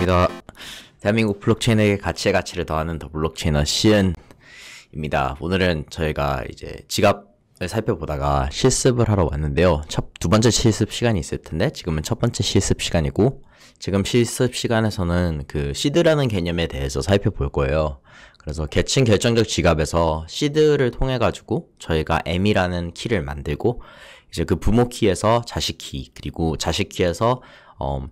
반갑습니다. 대한민국 블록체인의 가치의 가치를 더하는 더 블록체인어 시은입니다. 오늘은 저희가 이제 지갑을 살펴보다가 실습을 하러 왔는데요. 첫, 두 번째 실습 시간이 있을 텐데 지금은 첫 번째 실습 시간이고 지금 실습 시간에서는 그 시드라는 개념에 대해서 살펴볼 거예요. 그래서 계층 결정적 지갑에서 시드를 통해 가지고 저희가 M이라는 키를 만들고 이제 그 부모 키에서 자식 키 그리고 자식 키에서 어,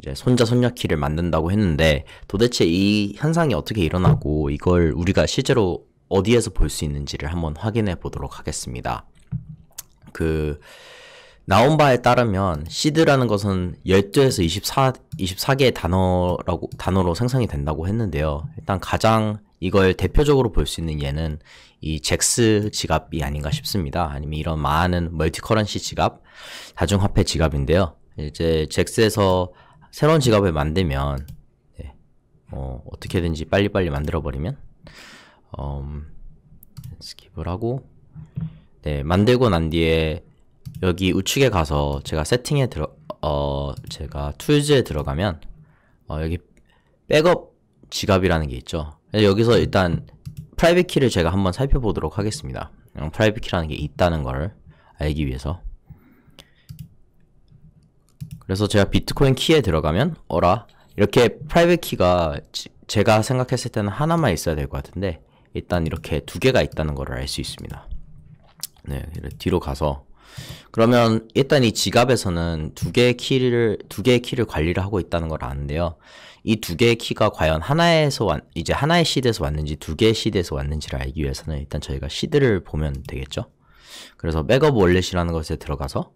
이제 손자 손녀 키를 만든다고 했는데 도대체 이 현상이 어떻게 일어나고 이걸 우리가 실제로 어디에서 볼 수 있는지를 한번 확인해 보도록 하겠습니다. 그 나온 바에 따르면 시드라는 것은 12에서 24, 24개의 단어라고, 단어로 생성이 된다고 했는데요. 일단 가장 이걸 대표적으로 볼 수 있는 예는 이 잭스 지갑이 아닌가 싶습니다. 아니면 이런 많은 멀티커런시 지갑, 다중화폐 지갑인데요. 이제 잭스에서 새로운 지갑을 만들면 네, 뭐 어, 떻게든지 빨리빨리 만들어버리면 음, 스킵을 하고 네, 만들고 난 뒤에 여기 우측에 가서 제가 세팅에 들어 어 제가 툴즈에 들어가면 어, 여기 백업 지갑이라는 게 있죠 여기서 일단 프라이빗 키를 제가 한번 살펴보도록 하겠습니다 음, 프라이빗 키라는 게 있다는 걸 알기 위해서 그래서 제가 비트코인 키에 들어가면 어라 이렇게 프라이빗 키가 지, 제가 생각했을 때는 하나만 있어야 될 것 같은데 일단 이렇게 두 개가 있다는 걸 알 수 있습니다. 네, 뒤로 가서 그러면 일단 이 지갑에서는 두 개의 키를 두 개의 키를 관리를 하고 있다는 걸 아는데요. 이 두 개의 키가 과연 하나에서 왔, 이제 하나의 시드에서 왔는지 두 개의 시드에서 왔는지를 알기 위해서는 일단 저희가 시드를 보면 되겠죠. 그래서 백업 월렛이라는 것에 들어가서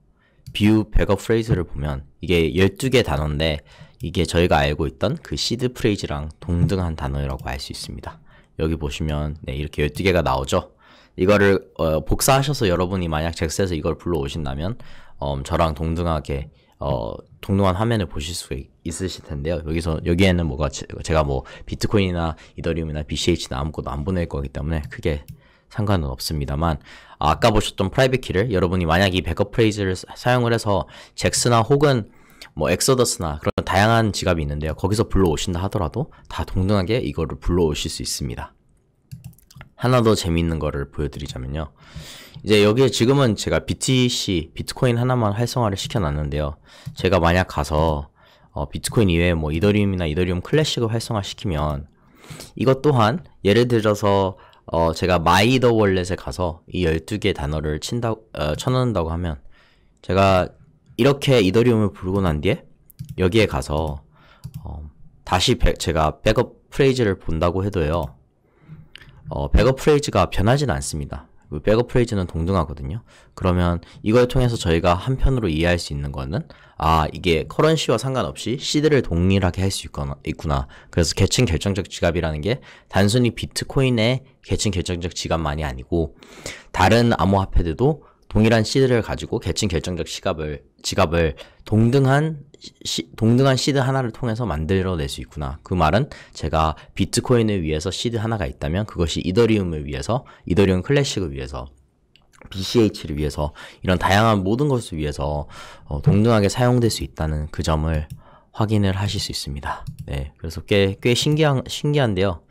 뷰 백업 프레이즈를 보면 이게 12개 단어인데 이게 저희가 알고 있던 그 시드 프레이즈랑 동등한 단어라고 알 수 있습니다. 여기 보시면 네, 이렇게 12개가 나오죠. 이거를 어, 복사하셔서 여러분이 만약 잭스에서 이걸 불러오신다면 어, 저랑 동등하게 어, 동등한 화면을 보실 수 있으실 텐데요. 여기서 여기에는 뭐가 제, 가뭐 비트코인이나 이더리움이나 BCH나 아무것도 안 보낼 거기 때문에 크게 상관은 없습니다만 아까 보셨던 프라이빗 키를 여러분이 만약 이 백업 프레이즈를 사용을 해서 잭스나 혹은 뭐엑소더스나 그런 다양한 지갑이 있는데요. 거기서 불러오신다 하더라도 다 동등하게 이거를 불러오실 수 있습니다. 하나 더 재미있는 거를 보여드리자면요. 이제 여기에 지금은 제가 BTC, 비트코인 하나만 활성화를 시켜놨는데요. 제가 만약 가서 어, 비트코인 이외에 뭐 이더리움이나 이더리움 클래식을 활성화시키면 이것 또한 예를 들어서 어, 제가 마이더 월렛에 가서 이 12개 단어를 친다, 어, 쳐넣는다고 하면 제가 이렇게 이더리움을 부르고 난 뒤에 여기에 가서 어, 다시 배, 제가 백업 프레이즈를 본다고 해도요 어, 백업 프레이즈가 변하진 않습니다 백업 그 프레이즈는 동등하거든요 그러면 이걸 통해서 저희가 한편으로 이해할 수 있는 거는 아 이게 커런시와 상관없이 시드를 동일하게 할 수있구나 그래서 계층 결정적 지갑이라는 게 단순히 비트코인의 계층 결정적 지갑만이 아니고 다른 암호화폐들도 동일한 시드를 가지고 계층 결정적 지갑을 지갑을 동등한 시, 동등한 시드 하나를 통해서 만들어낼 수 있구나. 그 말은 제가 비트코인을 위해서 시드 하나가 있다면 그것이 이더리움을 위해서 이더리움 클래식을 위해서 BCH를 위해서 이런 다양한 모든 것을 위해서 어, 동등하게 사용될 수 있다는 그 점을 확인을 하실 수 있습니다. 네, 그래서 꽤, 꽤 신기한, 신기한데요.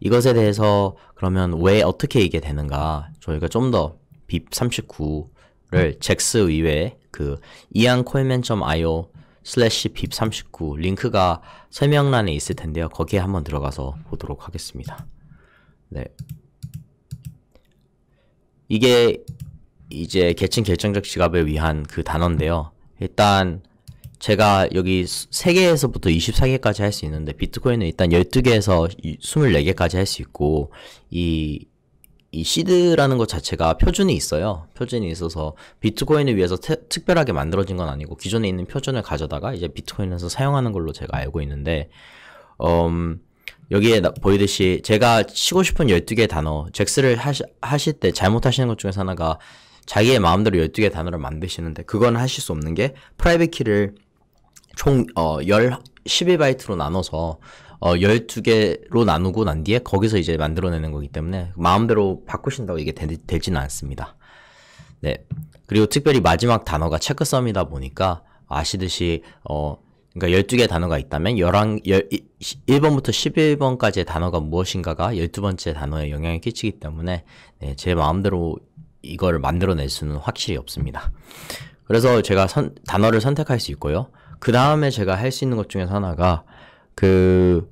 이것에 대해서 그러면 왜 어떻게 이게 되는가 저희가 좀더 빕39를 잭스 의외에 그 iancoleman.io 슬래시 빕39 링크가 설명란에 있을 텐데요. 거기에 한번 들어가서 보도록 하겠습니다. 네, 이게 이제 계층 결정적 지갑에 위한 그 단어인데요. 일단 제가 여기 3개에서부터 24개까지 할 수 있는데 비트코인은 일단 12개에서 24개까지 할 수 있고 이, 이 시드라는 것 자체가 표준이 있어요. 표준이 있어서 비트코인을 위해서 태, 특별하게 만들어진 건 아니고 기존에 있는 표준을 가져다가 이제 비트코인에서 사용하는 걸로 제가 알고 있는데 음, 여기에 나, 보이듯이 제가 치고 싶은 12개 의 단어, 잭스를 하시, 하실 때 잘못하시는 것중에 하나가 자기의 마음대로 12개 의 단어를 만드시는데 그건 하실 수 없는 게 프라이빗 키를 총 어, 1 12바이트로 나눠서 어, 12개로 나누고 난 뒤에 거기서 이제 만들어내는 거기 때문에 마음대로 바꾸신다고 이게 되, 되지는 않습니다. 네. 그리고 특별히 마지막 단어가 체크썸이다 보니까 아시듯이 어, 그러니까 12개 단어가 있다면 11, 1번부터 11번까지의 단어가 무엇인가가 12번째 단어에 영향을 끼치기 때문에 네, 제 마음대로 이걸 만들어낼 수는 확실히 없습니다. 그래서 제가 선, 단어를 선택할 수 있고요. 그 다음에 제가 할 수 있는 것 중에서 하나가 그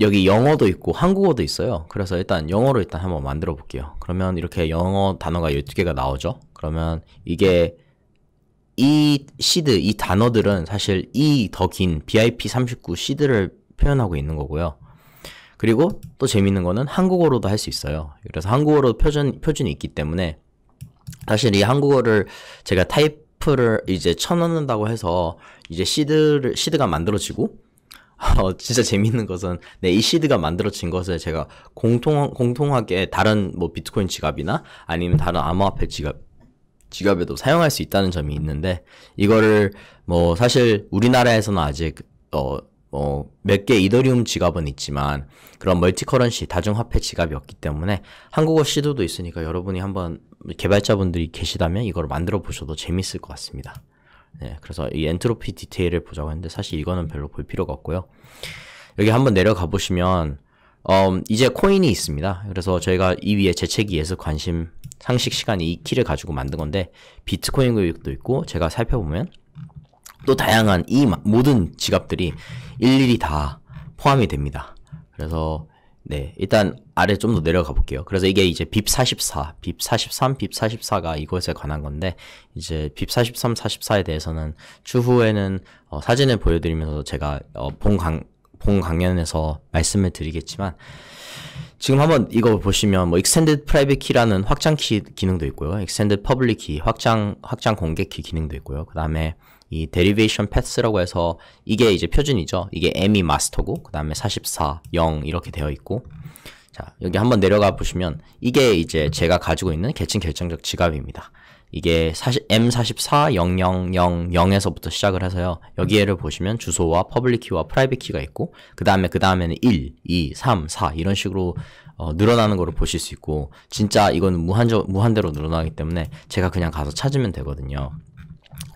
여기 영어도 있고 한국어도 있어요. 그래서 일단 영어로 일단 한번 만들어 볼게요. 그러면 이렇게 영어 단어가 12개가 나오죠. 그러면 이게 이 시드, 이 단어들은 사실 이 더긴 BIP 39 시드를 표현하고 있는 거고요. 그리고 또 재밌는 거는 한국어로도 할 수 있어요. 그래서 한국어로 표준, 표준이 있기 때문에 사실 이 한국어를 제가 타이프를 이제 쳐넣는다고 해서 이제 시드를, 시드가 만들어지고 어, 진짜 재밌는 것은 네, 이 시드가 만들어진 것을 제가 공통 공통하게 다른 뭐 비트코인 지갑이나 아니면 다른 암호화폐 지갑 지갑에도 사용할 수 있다는 점이 있는데 이거를 뭐 사실 우리나라에서는 아직 어, 어몇 개 이더리움 지갑은 있지만 그런 멀티커런시 다중화폐 지갑이 없기 때문에 한국어 시도도 있으니까 여러분이 한번 개발자분들이 계시다면 이걸 만들어 보셔도 재밌을 것 같습니다. 네, 그래서 이 엔트로피 디테일을 보자고 했는데 사실 이거는 별로 볼 필요가 없고요. 여기 한번 내려가 보시면 음, 이제 코인이 있습니다. 그래서 저희가 이 위에 재채기에서 관심 상식 시간이 이 키를 가지고 만든 건데 비트코인 교육도 있고 제가 살펴보면 또 다양한 이 모든 지갑들이 일일이 다 포함이 됩니다. 그래서 네 일단 아래 좀 더 내려가 볼게요. 그래서 이게 이제 빕 44, 빕 43, 빕 44가 이것에 관한 건데 이제 빕 43, 44에 대해서는 추후에는 어, 사진을 보여드리면서 제가 어, 본 강, 본 강연에서 말씀을 드리겠지만 지금 한번 이거 보시면 뭐 extended private key라는 확장 키 기능도 있고요. extended public key 확장 확장 공개 키 기능도 있고요. 그다음에 이 derivation paths라고 해서 이게 이제 표준이죠. 이게 m이 마스터고 그다음에 44 0 이렇게 되어 있고 자, 여기 한번 내려가 보시면 이게 이제 제가 가지고 있는 계층 결정적 지갑입니다. 이게 40, M44000에서부터 시작을 해서요. 여기를 보시면 주소와 퍼블릭 키와 프라이빗 키가 있고 그 다음에 그 다음에는 1, 2, 3, 4 이런 식으로 어, 늘어나는 거를 보실 수 있고 진짜 이건 무한적 무한대로 늘어나기 때문에 제가 그냥 가서 찾으면 되거든요.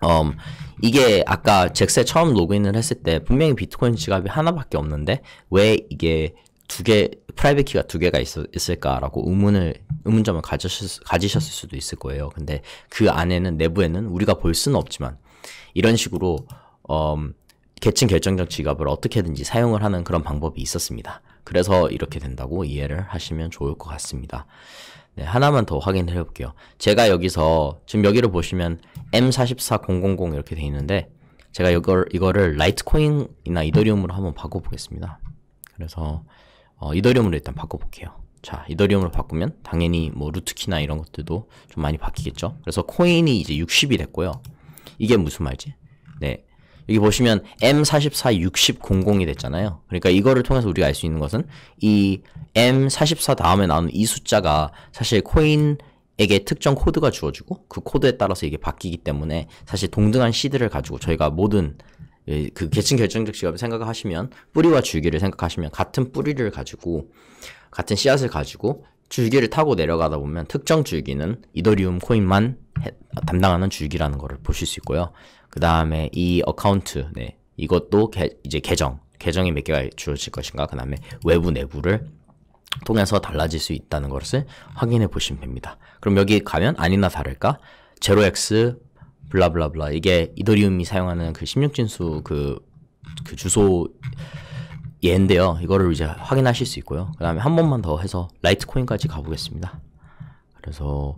음, 이게 아까 잭스에 처음 로그인을 했을 때 분명히 비트코인 지갑이 하나밖에 없는데 왜 이게 두 개, 프라이빗 키가 두 개가 있, 있을까라고 의문을, 의문점을 가지셨, 가지셨을 수도 있을 거예요. 근데 그 안에는, 내부에는 우리가 볼 수는 없지만, 이런 식으로, 어, 계층 결정적 지갑을 어떻게든지 사용을 하는 그런 방법이 있었습니다. 그래서 이렇게 된다고 이해를 하시면 좋을 것 같습니다. 네, 하나만 더 확인을 해볼게요. 제가 여기서, 지금 여기를 보시면 M44000 이렇게 돼 있는데, 제가 이걸, 이거를 라이트코인이나 이더리움으로 한번 바꿔보겠습니다. 그래서 어, 이더리움으로 일단 바꿔볼게요. 자, 이더리움으로 바꾸면 당연히 뭐 루트키나 이런 것들도 좀 많이 바뀌겠죠. 그래서 코인이 이제 60이 됐고요. 이게 무슨 말이지? 네. 여기 보시면 M446000이 됐잖아요. 그러니까 이거를 통해서 우리가 알 수 있는 것은 이 M44 다음에 나오는 이 숫자가 사실 코인 에게 특정 코드가 주어지고 그 코드에 따라서 이게 바뀌기 때문에 사실 동등한 시드를 가지고 저희가 모든 예, 그 계층 결정적 직업을 생각하시면 뿌리와 줄기를 생각하시면 같은 뿌리를 가지고 같은 씨앗을 가지고 줄기를 타고 내려가다 보면 특정 줄기는 이더리움 코인만 해, 담당하는 줄기라는 것을 보실 수 있고요. 그 다음에 이 어카운트, 네, 이것도 개, 이제 계정, 계정이 몇 개가 주어질 것인가, 그 다음에 외부 내부를 통해서 달라질 수 있다는 것을 확인해 보시면 됩니다. 그럼 여기 가면 아니나 다를까? 제로엑 블라블라블라 이게 이더리움이 사용하는 그 16진수 그, 그 주소 얘인데요 이거를 이제 확인하실 수 있고요 그 다음에 한 번만 더 해서 라이트코인까지 가보겠습니다 그래서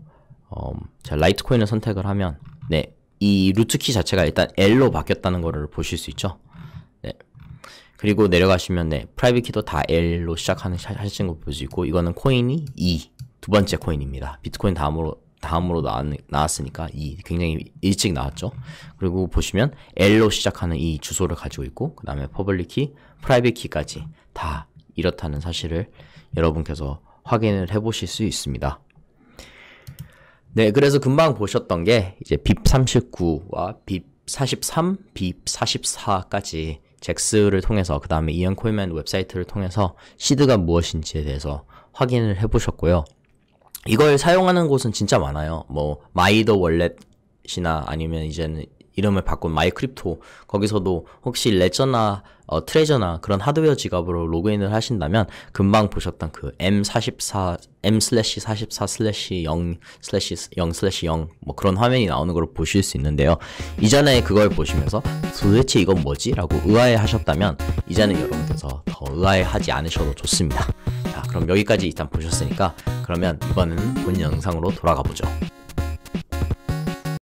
어, 자 라이트코인을 선택을 하면 네 이 루트키 자체가 일단 L로 바뀌었다는 거를 보실 수 있죠 네 그리고 내려가시면 네 프라이빗 키도 다 L로 시작하는 하신는거볼수 있고 이거는 코인이 E 두 번째 코인입니다 비트코인 다음으로 다음으로 나, 나왔으니까 이 굉장히 일찍 나왔죠. 그리고 보시면 L로 시작하는 이 주소를 가지고 있고 그 다음에 퍼블릭 키, 프라이빗 키까지 다 이렇다는 사실을 여러분께서 확인을 해보실 수 있습니다. 네, 그래서 금방 보셨던 게 이제 BIP39와 BIP43, BIP44까지 잭스를 통해서 그 다음에 이언 코이맨 웹사이트를 통해서 시드가 무엇인지에 대해서 확인을 해보셨고요. 이걸 사용하는 곳은 진짜 많아요. 뭐 마이더 월렛이나 아니면 이제는 이름을 바꾼 마이크립토 거기서도 혹시 레저나 어, 트레저나 그런 하드웨어 지갑으로 로그인을 하신다면 금방 보셨던 그 M44 M/44 슬래시 0 슬래시 0 슬래시 0 뭐 그런 화면이 나오는 걸 보실 수 있는데요. 이전에 그걸 보시면서 도대체 이건 뭐지라고 의아해하셨다면 이제는 여러분께서 더 의아해하지 않으셔도 좋습니다. 자 그럼 여기까지 일단 보셨으니까 그러면 이번에는 본 영상으로 돌아가 보죠.